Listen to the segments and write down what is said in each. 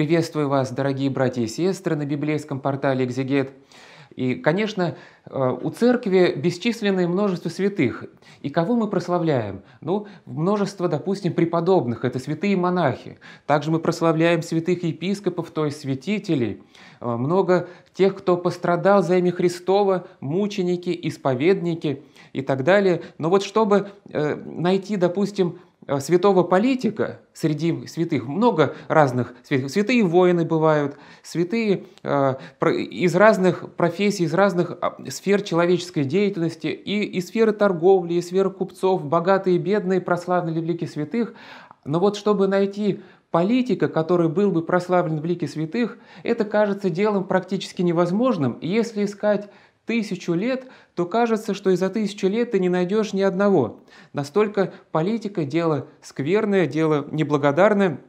Приветствую вас, дорогие братья и сестры, на библейском портале «Экзегет». И, конечно, э, у церкви бесчисленное множество святых. И кого мы прославляем? Ну, множество, допустим, преподобных, это святые монахи. Также мы прославляем святых епископов, то есть святителей. Э, много тех, кто пострадал за имя Христова, мученики, исповедники и так далее. Но вот чтобы э, найти, допустим, Э, святого политика, среди святых много разных святых, святые воины бывают, святые э, из разных профессий, из разных а, сфер человеческой деятельности, и, и сферы торговли, и сферы купцов, богатые и бедные прославлены в лике святых. Но вот чтобы найти политика, который был бы прославлен в лике святых, это кажется делом практически невозможным. И если искать тысячу лет, то кажется, что и за тысячу лет ты не найдешь ни одного. Настолько политика – дело скверное, дело неблагодарное,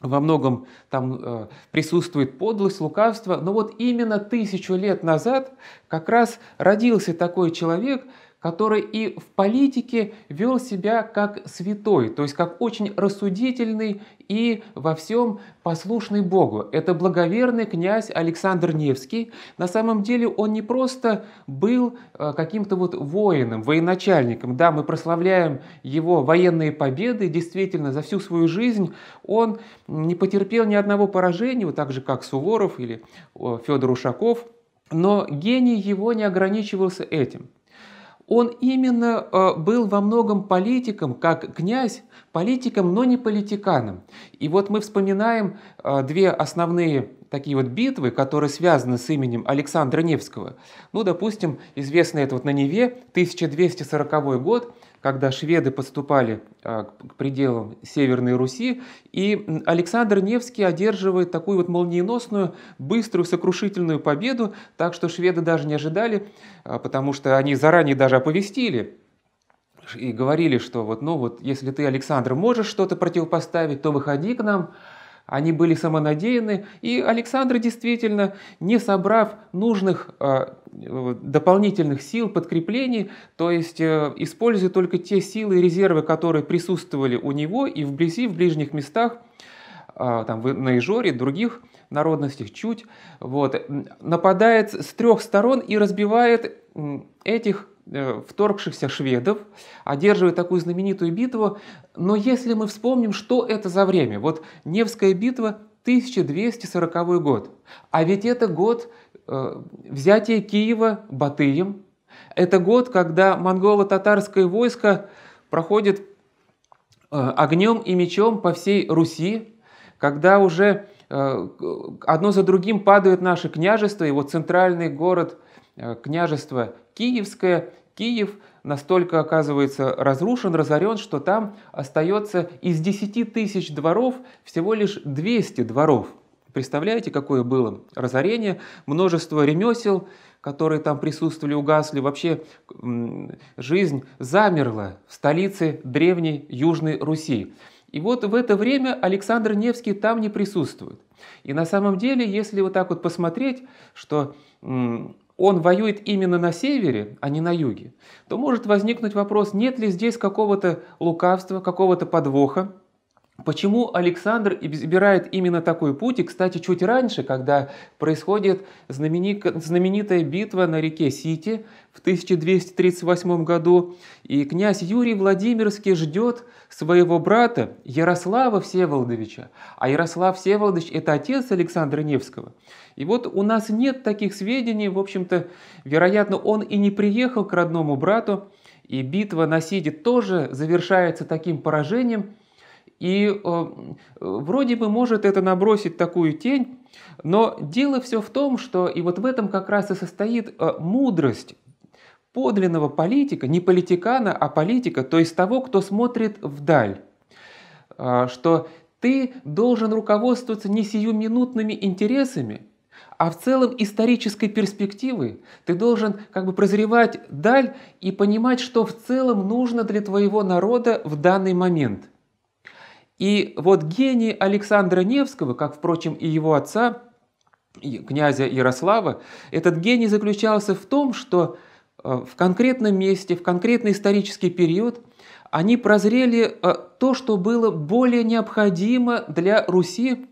во многом там э, присутствует подлость, лукавство, но вот именно тысячу лет назад как раз родился такой человек – который и в политике вел себя как святой, то есть как очень рассудительный и во всем послушный Богу. Это благоверный князь Александр Невский. На самом деле он не просто был э, каким-то вот воином, военачальником. Да, мы прославляем его военные победы, действительно, за всю свою жизнь он не потерпел ни одного поражения, вот так же, как Суворов или Федор Ушаков, но гений его не ограничивался этим он именно э, был во многом политиком, как князь, политиком, но не политиканом. И вот мы вспоминаем э, две основные такие вот битвы, которые связаны с именем Александра Невского. Ну, допустим, известно это вот на Неве, 1240 год, когда шведы подступали а, к пределам Северной Руси, и Александр Невский одерживает такую вот молниеносную, быструю, сокрушительную победу, так что шведы даже не ожидали, а, потому что они заранее даже оповестили и говорили, что вот, ну вот, если ты, Александр, можешь что-то противопоставить, то выходи к нам. Они были самонадеянны, и Александр действительно, не собрав нужных а, Э, дополнительных сил, подкреплений, то есть э, используя только те силы и резервы, которые присутствовали у него и вблизи, в ближних местах, а, там, на Ижоре, других народностях чуть, вот, нападает с трех сторон и разбивает этих э, вторгшихся шведов, одерживает такую знаменитую битву. Но если мы вспомним, что это за время, вот Невская битва 1240 год, а ведь это год Э, взятие Киева Батыем. Это год, когда монголо-татарское войско проходит э, огнем и мечом по всей Руси, когда уже э, одно за другим падают наши княжества, и вот центральный город княжества Киевское, Киев настолько оказывается разрушен, разорен, что там остается из 10 тысяч дворов всего лишь 200 дворов – Представляете, какое было разорение, множество ремесел, которые там присутствовали, угасли. Вообще жизнь замерла в столице древней Южной Руси. И вот в это время Александр Невский там не присутствует. И на самом деле, если вот так вот посмотреть, что он воюет именно на севере, а не на юге, то может возникнуть вопрос, нет ли здесь какого-то лукавства, какого-то подвоха, Почему Александр избирает именно такой путь? И, кстати, чуть раньше, когда происходит знаменитая битва на реке Сити в 1238 году, и князь Юрий Владимирский ждет своего брата Ярослава Всеволодовича. А Ярослав Всеволодович – это отец Александра Невского. И вот у нас нет таких сведений, в общем-то, вероятно, он и не приехал к родному брату, и битва на Сиде тоже завершается таким поражением – и э, вроде бы может это набросить такую тень, но дело все в том, что и вот в этом как раз и состоит э, мудрость подлинного политика, не политикана, а политика, то есть того, кто смотрит вдаль, э, что ты должен руководствоваться не сиюминутными интересами, а в целом исторической перспективы. Ты должен как бы прозревать даль и понимать, что в целом нужно для твоего народа в данный момент – и вот гений Александра Невского, как, впрочем, и его отца, князя Ярослава, этот гений заключался в том, что э, в конкретном месте, в конкретный исторический период они прозрели э, то, что было более необходимо для Руси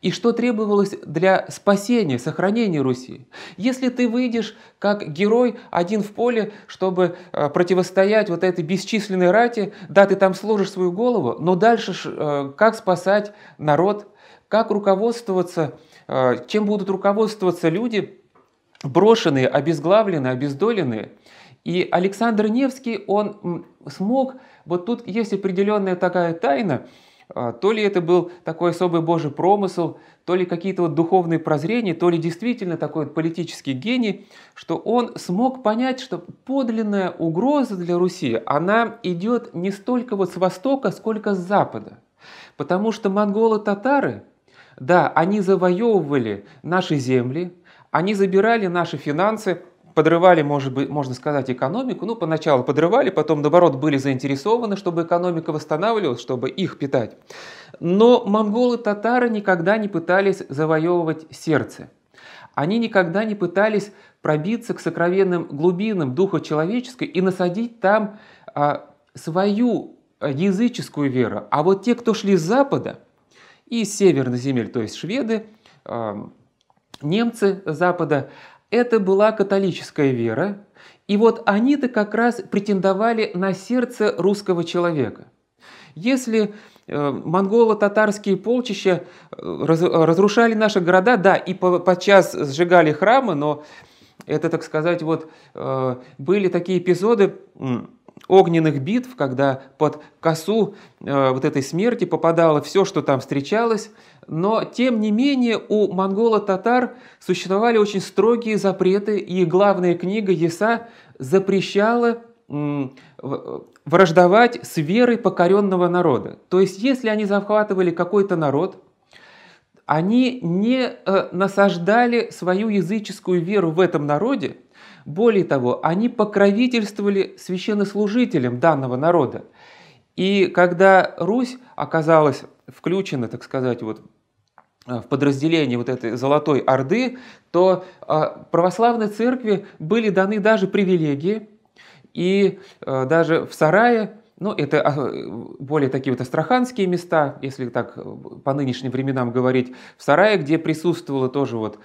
и что требовалось для спасения, сохранения Руси. Если ты выйдешь как герой один в поле, чтобы э, противостоять вот этой бесчисленной рате, да, ты там сложишь свою голову, но дальше э, как спасать народ, как руководствоваться, э, чем будут руководствоваться люди, брошенные, обезглавленные, обездоленные. И Александр Невский, он смог, вот тут есть определенная такая тайна, а, то ли это был такой особый божий промысел, то ли какие-то вот духовные прозрения, то ли действительно такой вот политический гений, что он смог понять, что подлинная угроза для Руси, она идет не столько вот с востока, сколько с запада. Потому что монголы-татары, да, они завоевывали наши земли, они забирали наши финансы, подрывали, может быть, можно сказать, экономику. Ну, поначалу подрывали, потом, наоборот, были заинтересованы, чтобы экономика восстанавливалась, чтобы их питать. Но монголы-татары никогда не пытались завоевывать сердце. Они никогда не пытались пробиться к сокровенным глубинам духа человеческой и насадить там а, свою языческую веру. А вот те, кто шли с запада, и с северных земель, то есть шведы, немцы запада, это была католическая вера, и вот они-то как раз претендовали на сердце русского человека. Если э, монголо-татарские полчища э, разрушали наши города, да, и подчас сжигали храмы, но это, так сказать, вот э, были такие эпизоды огненных битв, когда под косу вот этой смерти попадало все, что там встречалось, но, тем не менее, у монголо-татар существовали очень строгие запреты, и главная книга Еса запрещала э, враждовать с верой покоренного народа. То есть, если они захватывали какой-то народ, они не э, насаждали свою языческую веру в этом народе, более того, они покровительствовали священнослужителям данного народа. И когда Русь оказалась включена, так сказать, вот Э, в подразделении вот этой Золотой Орды, то э, православной церкви были даны даже привилегии, и э, даже в сарае, ну, это а, более такие вот астраханские места, если так по нынешним временам говорить, в сарае, где присутствовало тоже вот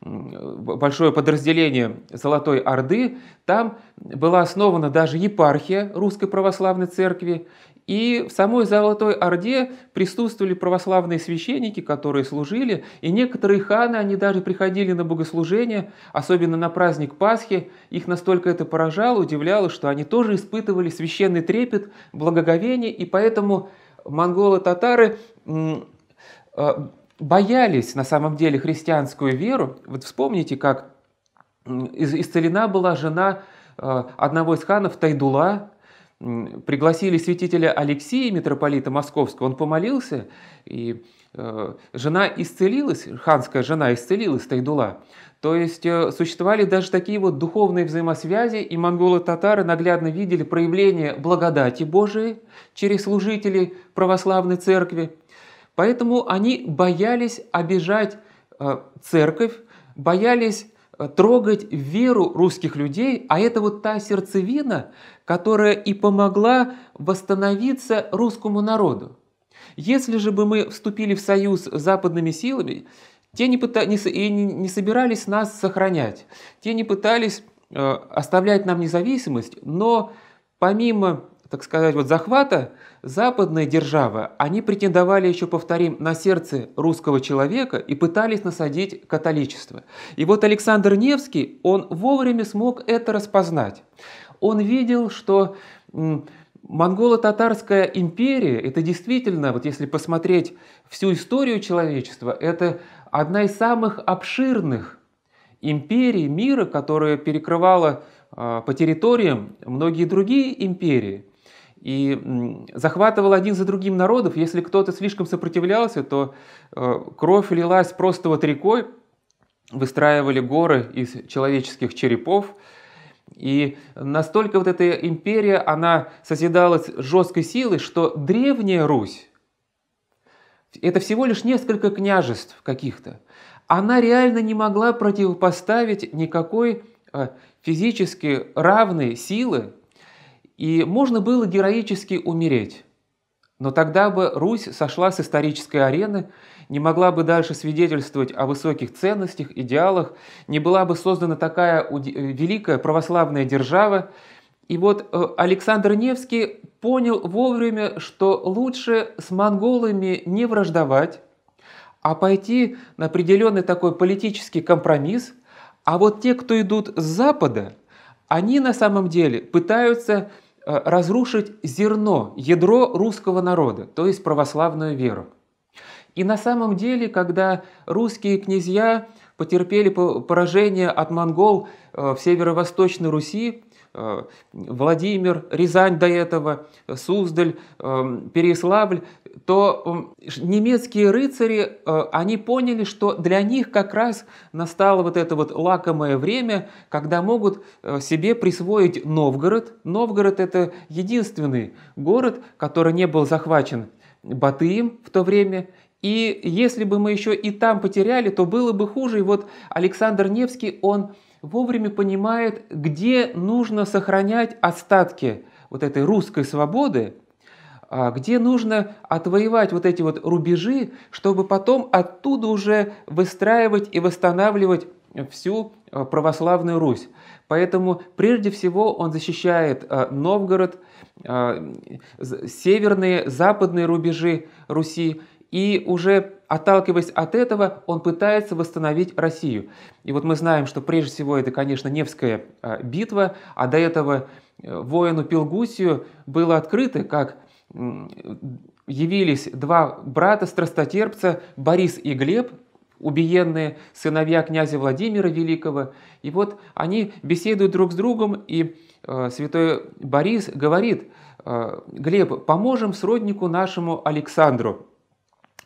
большое подразделение Золотой Орды, там была основана даже епархия Русской Православной Церкви, и в самой Золотой Орде присутствовали православные священники, которые служили, и некоторые ханы, они даже приходили на богослужение, особенно на праздник Пасхи, их настолько это поражало, удивляло, что они тоже испытывали священный трепет, благоговение, и поэтому монголы-татары э, боялись на самом деле христианскую веру. Вот вспомните, как исцелена была жена э, одного из ханов Тайдула, пригласили святителя Алексея, митрополита Московского, он помолился, и э, жена исцелилась, ханская жена исцелилась, Тайдула. То есть э, существовали даже такие вот духовные взаимосвязи, и монголы-татары наглядно видели проявление благодати Божией через служителей православной церкви. Поэтому они боялись обижать э, церковь, боялись Э, трогать веру русских людей, а это вот та сердцевина, которая и помогла восстановиться русскому народу. Если же бы мы вступили в союз с западными силами, те не, пыта... не... не собирались нас сохранять, те не пытались э, оставлять нам независимость, но помимо так сказать, вот захвата, западные державы, они претендовали еще, повторим, на сердце русского человека и пытались насадить католичество. И вот Александр Невский, он вовремя смог это распознать. Он видел, что монголо-татарская империя, это действительно, вот если посмотреть всю историю человечества, это одна из самых обширных империй мира, которая перекрывала а, по территориям многие другие империи и захватывал один за другим народов. Если кто-то слишком сопротивлялся, то э, кровь лилась просто вот рекой, выстраивали горы из человеческих черепов. И настолько вот эта империя, она созидалась жесткой силой, что древняя Русь, это всего лишь несколько княжеств каких-то, она реально не могла противопоставить никакой э, физически равной силы и можно было героически умереть. Но тогда бы Русь сошла с исторической арены, не могла бы дальше свидетельствовать о высоких ценностях, идеалах, не была бы создана такая э, великая православная держава. И вот э, Александр Невский понял вовремя, что лучше с монголами не враждовать, а пойти на определенный такой политический компромисс. А вот те, кто идут с Запада, они на самом деле пытаются Э, разрушить зерно, ядро русского народа, то есть православную веру. И на самом деле, когда русские князья потерпели поражение от монгол э, в северо-восточной Руси, Э, Владимир, Рязань до этого, Суздаль, э, Переславль, то немецкие рыцари, э, они поняли, что для них как раз настало вот это вот лакомое время, когда могут себе присвоить Новгород. Новгород – это единственный город, который не был захвачен Батыем в то время, и если бы мы еще и там потеряли, то было бы хуже. И вот Александр Невский, он вовремя понимает, где нужно сохранять остатки вот этой русской свободы, а где нужно отвоевать вот эти вот рубежи, чтобы потом оттуда уже выстраивать и восстанавливать всю а, православную Русь. Поэтому прежде всего он защищает а, Новгород, северные, западные рубежи Руси и уже Отталкиваясь от этого, он пытается восстановить Россию. И вот мы знаем, что прежде всего это, конечно, Невская а, битва, а до этого э, воину Пилгусию было открыто, как явились два брата-страстотерпца, Борис и Глеб, убиенные сыновья князя Владимира Великого. И вот они беседуют друг с другом, и э, святой Борис говорит, э, «Глеб, поможем сроднику нашему Александру».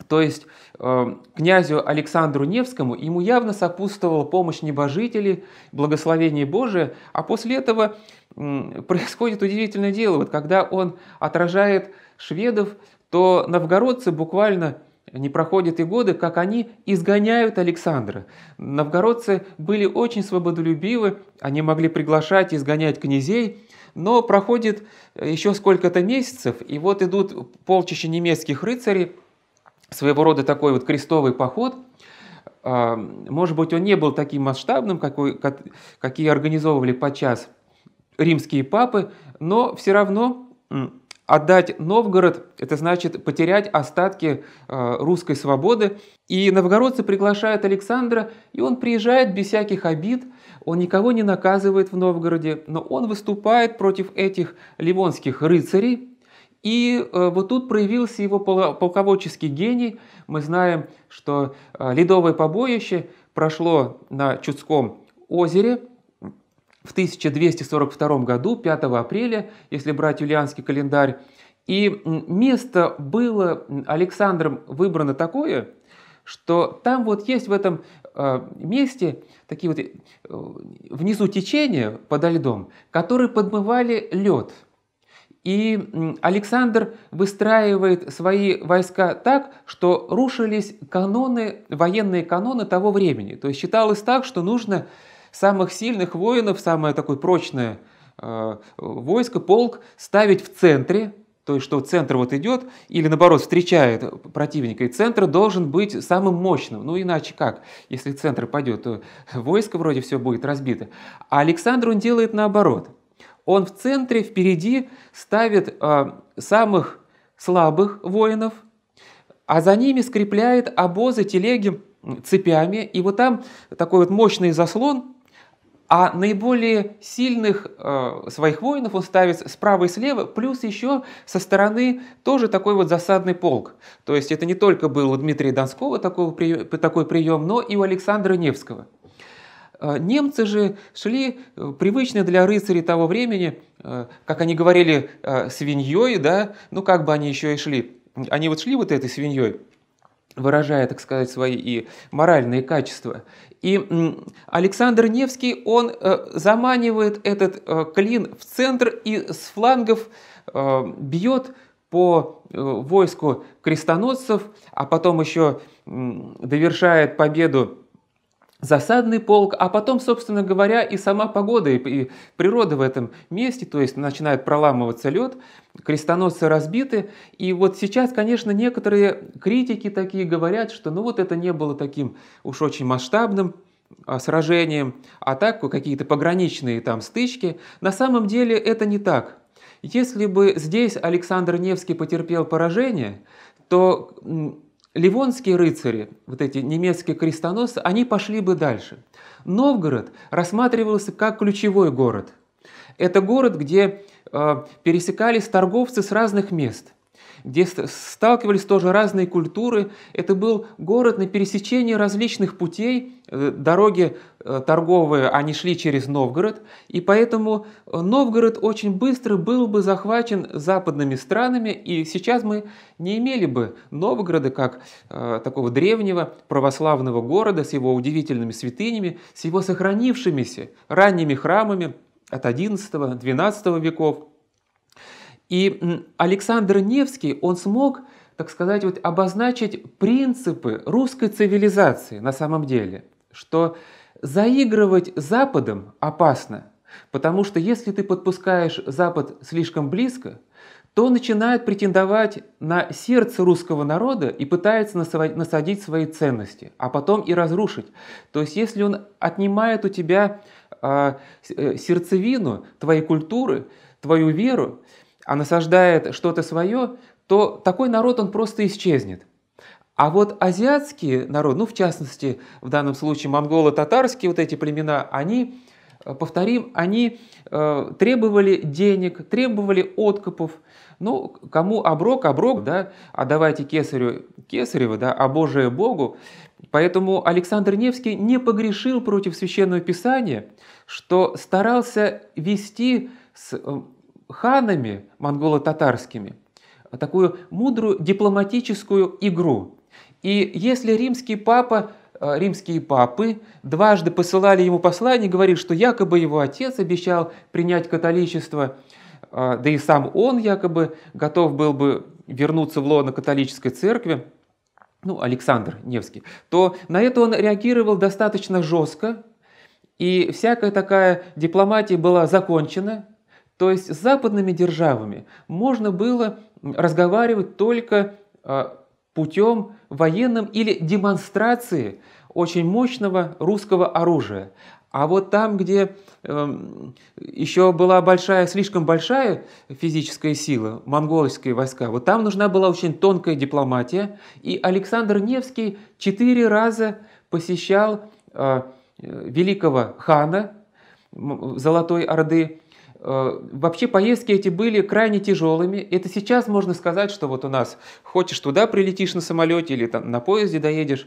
То есть эм, князю Александру Невскому ему явно сопутствовала помощь небожителей, благословение Божие, а после этого происходит удивительное дело. Вот когда он отражает шведов, то новгородцы буквально не проходят и годы, как они изгоняют Александра. Новгородцы были очень свободолюбивы, они могли приглашать, изгонять князей, но проходит э, еще сколько-то месяцев, и вот идут полчища немецких рыцарей, своего рода такой вот крестовый поход. А, может быть, он не был таким масштабным, какой, какие организовывали подчас римские папы, но все равно отдать Новгород – это значит потерять остатки а, русской свободы. И новгородцы приглашают Александра, и он приезжает без всяких обид, он никого не наказывает в Новгороде, но он выступает против этих ливонских рыцарей, и э, вот тут проявился его полководческий гений. Мы знаем, что э, ледовое побоище прошло на Чудском озере в 1242 году, 5 апреля, если брать юлианский календарь. И место было Александром выбрано такое, что там вот есть в этом э, месте такие вот внизу течения подо льдом, которые подмывали лед – и Александр выстраивает свои войска так, что рушились каноны, военные каноны того времени. То есть считалось так, что нужно самых сильных воинов, самое такое прочное э, войско, полк ставить в центре, то есть что центр вот идет, или наоборот встречает противника, и центр должен быть самым мощным. Ну иначе как? Если центр пойдет, то войско вроде все будет разбито. А Александр он делает наоборот – он в центре, впереди ставит э, самых слабых воинов, а за ними скрепляет обозы, телеги цепями. И вот там такой вот мощный заслон, а наиболее сильных э, своих воинов он ставит справа и слева, плюс еще со стороны тоже такой вот засадный полк. То есть это не только был у Дмитрия Донского такой, такой прием, но и у Александра Невского. А, немцы же шли э, привычно для рыцарей того времени, э, как они говорили, э, свиньей, да, ну как бы они еще и шли. Они вот шли вот этой свиньей, выражая, так сказать, свои и моральные качества. И Александр Невский, он заманивает этот клин в центр и с флангов бьет по войску крестоносцев, а потом еще довершает победу засадный полк, а потом, собственно говоря, и сама погода, и природа в этом месте, то есть начинает проламываться лед, крестоносцы разбиты, и вот сейчас, конечно, некоторые критики такие говорят, что ну вот это не было таким уж очень масштабным, а, сражением, а так какие-то пограничные там стычки. На самом деле это не так. Если бы здесь Александр Невский потерпел поражение, то Ливонские рыцари, вот эти немецкие крестоносцы, они пошли бы дальше. Новгород рассматривался как ключевой город. Это город, где э, пересекались торговцы с разных мест – где сталкивались тоже разные культуры. Это был город на пересечении различных путей. Э, дороги э, торговые, они шли через Новгород, и поэтому э, Новгород очень быстро был бы захвачен западными странами, и сейчас мы не имели бы Новгорода как такого древнего православного города с его удивительными святынями, с его сохранившимися ранними храмами от XI-XII веков. И Александр Невский, он смог, так сказать, вот обозначить принципы русской цивилизации на самом деле, что заигрывать Западом опасно, потому что если ты подпускаешь Запад слишком близко, то начинает претендовать на сердце русского народа и пытается насадить свои ценности, а потом и разрушить. То есть если он отнимает у тебя а, э, сердцевину твоей культуры, твою веру, а насаждает что-то свое, то такой народ, он просто исчезнет. А вот азиатские народы, ну в частности, в данном случае монголо-татарские вот эти племена, они, э, повторим, они э, требовали денег, требовали откопов. Ну, кому оброк, оброк, да, а давайте кесарю кесарева, да, а Божие Богу. Поэтому Александр Невский не погрешил против Священного Писания, что старался вести с э, ханами монголо-татарскими такую мудрую дипломатическую игру. И если римский папа, э, римские папы дважды посылали ему послание, говорили, что якобы его отец обещал принять католичество, э, да и сам он якобы готов был бы вернуться в лоно католической церкви, ну, Александр Невский, то на это он реагировал достаточно жестко, и всякая такая дипломатия была закончена, то есть с западными державами можно было разговаривать только а, путем военным или демонстрации очень мощного русского оружия. А вот там, где э, эм, еще была большая, слишком большая физическая сила, монгольские войска, вот там нужна была очень тонкая дипломатия. И Александр Невский четыре раза посещал а, э, великого хана Золотой Орды Э, вообще поездки эти были крайне тяжелыми. Это сейчас можно сказать, что вот у нас хочешь туда прилетишь на самолете или там на поезде доедешь.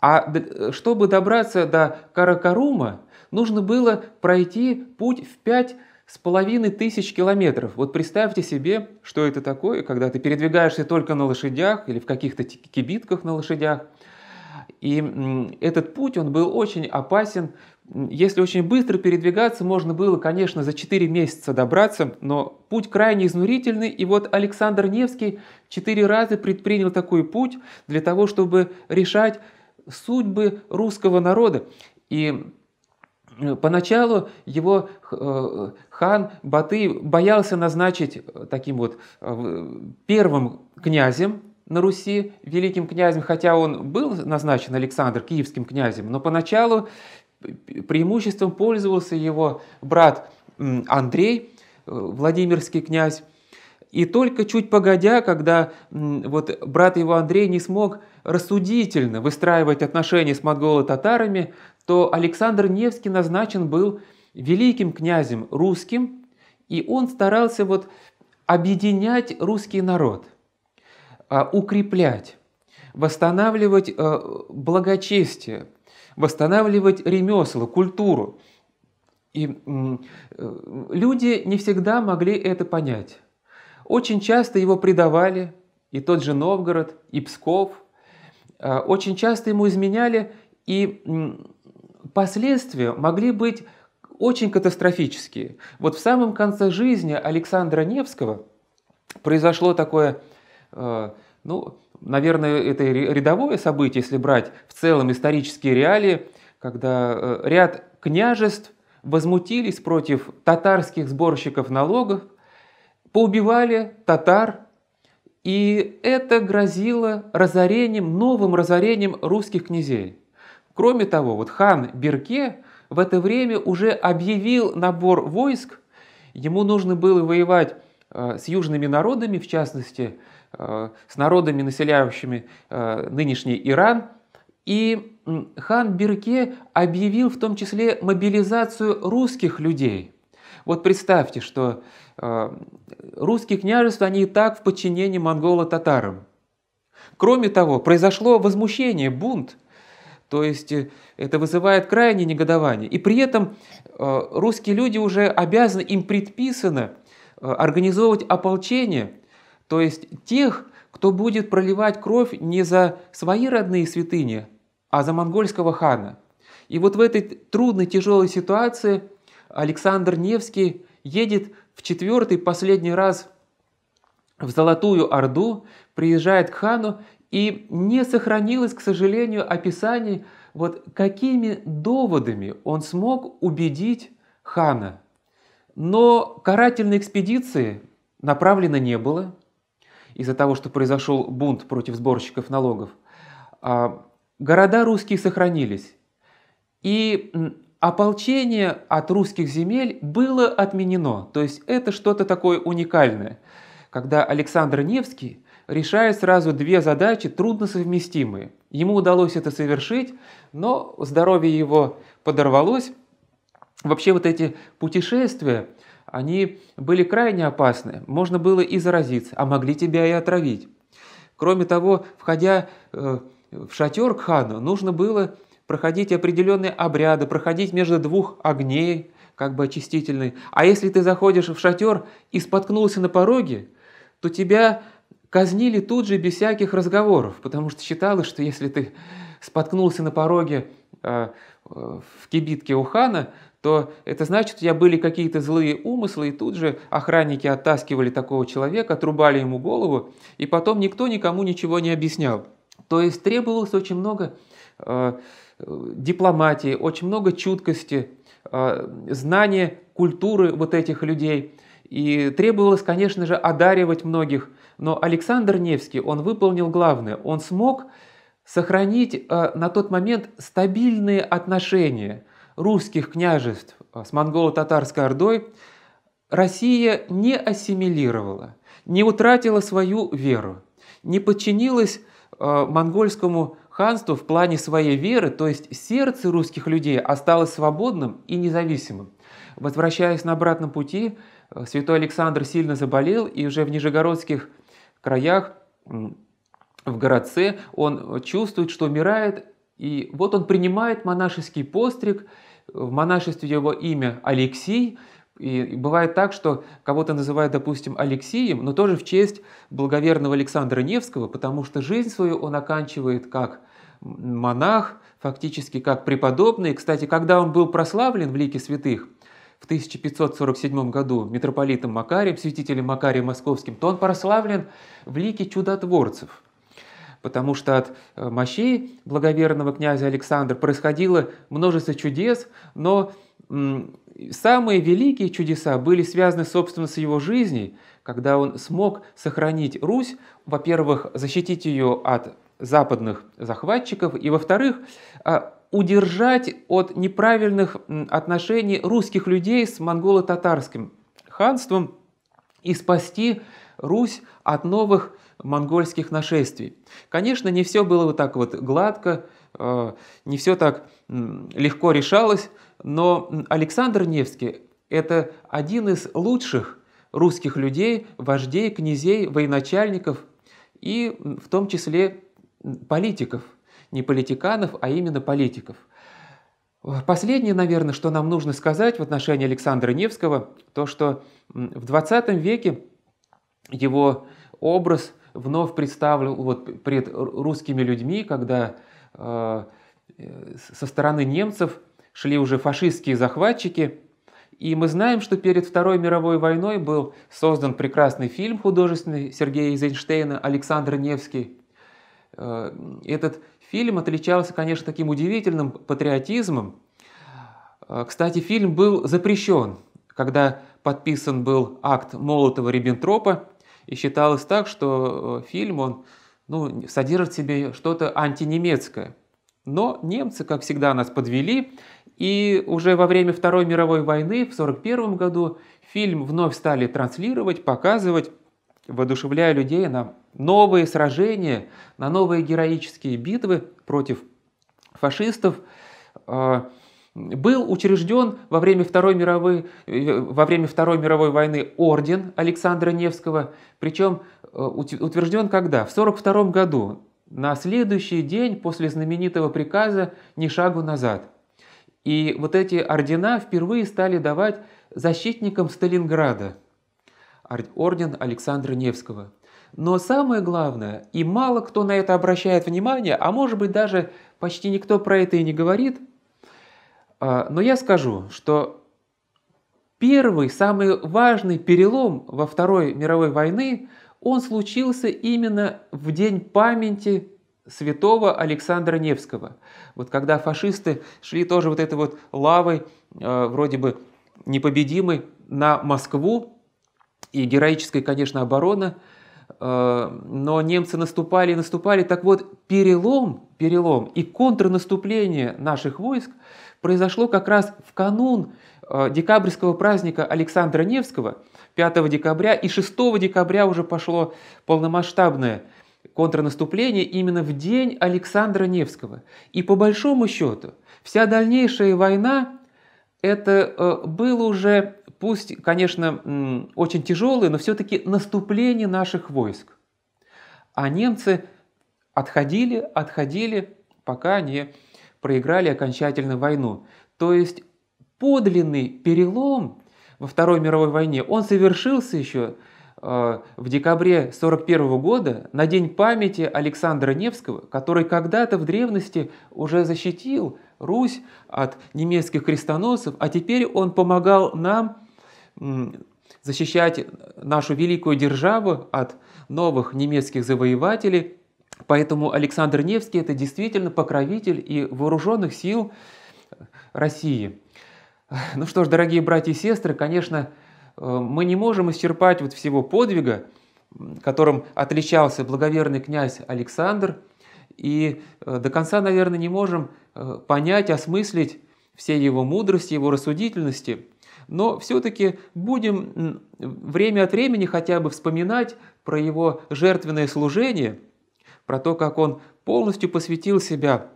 А э, чтобы добраться до Каракарума, нужно было пройти путь в 5 с половиной тысяч километров. Вот представьте себе, что это такое, когда ты передвигаешься только на лошадях или в каких-то кибитках на лошадях. И этот путь, он был очень опасен если очень быстро передвигаться, можно было, конечно, за 4 месяца добраться, но путь крайне изнурительный, и вот Александр Невский четыре раза предпринял такой путь для того, чтобы решать судьбы русского народа. И э, Поначалу его э, хан Баты боялся назначить э, таким вот первым князем на Руси, великим князем, хотя он был назначен Александр киевским князем, но поначалу Преимуществом пользовался его брат Андрей, э, Владимирский князь. И только чуть погодя, когда вот брат его Андрей не смог рассудительно выстраивать отношения с монголо-татарами, то Александр Невский назначен был великим князем русским, и он старался вот объединять русский народ, а, укреплять, восстанавливать э, благочестие, восстанавливать ремесла, культуру. И э, люди не всегда могли это понять. Очень часто его предавали, и тот же Новгород, и Псков. А, очень часто ему изменяли, и последствия могли быть очень катастрофические. Вот в самом конце жизни Александра Невского произошло такое, э, ну, Наверное, это рядовое событие, если брать в целом исторические реалии, когда э, ряд княжеств возмутились против татарских сборщиков налогов, поубивали татар, и это грозило разорением, новым разорением русских князей. Кроме того, вот хан Берке в это время уже объявил набор войск, ему нужно было воевать э, с южными народами, в частности, Э, с народами, населяющими э, нынешний Иран. И хан Бирке объявил в том числе мобилизацию русских людей. Вот представьте, что э, русские княжества, они и так в подчинении монголо-татарам. Кроме того, произошло возмущение, бунт. То есть это вызывает крайнее негодование. И при этом русские люди уже обязаны, им предписано организовывать ополчение – то есть тех, кто будет проливать кровь не за свои родные святыни, а за монгольского хана. И вот в этой трудной, тяжелой ситуации Александр Невский едет в четвертый, последний раз в Золотую Орду, приезжает к хану, и не сохранилось, к сожалению, описаний, вот какими доводами он смог убедить хана. Но карательной экспедиции направлено не было – из-за того, что произошел бунт против сборщиков налогов, а, города русские сохранились. И ополчение от русских земель было отменено. То есть это что-то такое уникальное, когда Александр Невский решает сразу две задачи, трудно совместимые. Ему удалось это совершить, но здоровье его подорвалось. Вообще вот эти путешествия, они были крайне опасны, можно было и заразиться, а могли тебя и отравить. Кроме того, входя э, в шатер к хану, нужно было проходить определенные обряды, проходить между двух огней, как бы очистительный. А если ты заходишь в шатер и споткнулся на пороге, то тебя казнили тут же без всяких разговоров, потому что считалось, что если ты споткнулся на пороге э, э в кибитке у хана, то это значит, у тебя были какие-то злые умыслы, и тут же охранники оттаскивали такого человека, отрубали ему голову, и потом никто никому ничего не объяснял. То есть требовалось очень много э, дипломатии, очень много чуткости, э, знания культуры вот этих людей. И требовалось, конечно же, одаривать многих. Но Александр Невский, он выполнил главное. Он смог сохранить э, на тот момент стабильные отношения – русских княжеств э, с монголо-татарской ордой Россия не ассимилировала, не утратила свою веру, не подчинилась э, монгольскому ханству в плане своей веры, то есть сердце русских людей осталось свободным и независимым. Возвращаясь на обратном пути, э, святой Александр сильно заболел, и уже в Нижегородских краях, в городце, он чувствует, что умирает, и вот он принимает монашеский постриг, в монашестве его имя Алексей, и бывает так, что кого-то называют, допустим, Алексеем, но тоже в честь благоверного Александра Невского, потому что жизнь свою он оканчивает как монах, фактически как преподобный. Кстати, когда он был прославлен в лике святых в 1547 году митрополитом Макарием, святителем Макарием Московским, то он прославлен в лике чудотворцев – потому что от э, мощей благоверного князя Александра происходило множество чудес, но самые великие чудеса были связаны, собственно, с его жизнью, когда он смог сохранить Русь, во-первых, защитить ее от западных захватчиков, и, во-вторых, а, удержать от неправильных отношений русских людей с монголо-татарским ханством и спасти Русь от новых монгольских нашествий. Конечно, не все было вот так вот гладко, э, не все так легко решалось, но Александр Невский – это один из лучших русских людей, вождей, князей, военачальников и в том числе политиков. Не политиканов, а именно политиков. Последнее, наверное, что нам нужно сказать в отношении Александра Невского, то, что в 20 веке его образ вновь представлен вот, пред русскими людьми, когда э, со стороны немцев шли уже фашистские захватчики. И мы знаем, что перед Второй мировой войной был создан прекрасный фильм художественный Сергея Эйзенштейна «Александр Невский». Э, этот фильм отличался, конечно, таким удивительным патриотизмом. Э, кстати, фильм был запрещен, когда подписан был акт Молотова-Риббентропа – и считалось так, что э, фильм, он ну, содержит в себе что-то антинемецкое. Но немцы, как всегда, нас подвели, и уже во время Второй мировой войны, в 1941 году, фильм вновь стали транслировать, показывать, воодушевляя людей на новые сражения, на новые героические битвы против фашистов. А, был учрежден во время, Второй мировой, э, во время Второй мировой войны орден Александра Невского, причем э, утвержден когда? В 1942 году, на следующий день после знаменитого приказа «Ни шагу назад». И вот эти ордена впервые стали давать защитникам Сталинграда, орден Александра Невского. Но самое главное, и мало кто на это обращает внимание, а может быть даже почти никто про это и не говорит – а, но я скажу, что первый, самый важный перелом во Второй мировой войны, он случился именно в день памяти святого Александра Невского. Вот когда фашисты шли тоже вот этой вот лавой, а, вроде бы непобедимой, на Москву, и героическая, конечно, оборона, а, но немцы наступали и наступали. Так вот, перелом, перелом и контрнаступление наших войск произошло как раз в канун э, декабрьского праздника Александра Невского, 5 декабря, и 6 декабря уже пошло полномасштабное контрнаступление именно в день Александра Невского. И по большому счету вся дальнейшая война это э, было уже, пусть, конечно, очень тяжелое, но все-таки наступление наших войск. А немцы отходили, отходили, пока не проиграли окончательно войну. То есть подлинный перелом во Второй мировой войне, он совершился еще э, в декабре 1941 года на День памяти Александра Невского, который когда-то в древности уже защитил Русь от немецких крестоносцев, а теперь он помогал нам защищать нашу великую державу от новых немецких завоевателей, Поэтому Александр Невский – это действительно покровитель и вооруженных сил России. Ну что ж, дорогие братья и сестры, конечно, э, мы не можем исчерпать вот всего подвига, которым отличался благоверный князь Александр, и э, до конца, наверное, не можем э, понять, осмыслить все его мудрости, его рассудительности. Но все-таки будем время от времени хотя бы вспоминать про его жертвенное служение – про то, как он полностью посвятил себя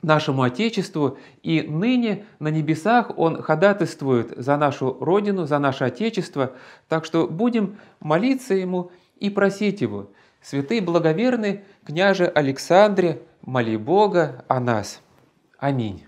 нашему Отечеству, и ныне на небесах Он ходатайствует за нашу Родину, за наше Отечество, так что будем молиться Ему и просить Его. Святый благоверный княже Александре, моли Бога о нас. Аминь.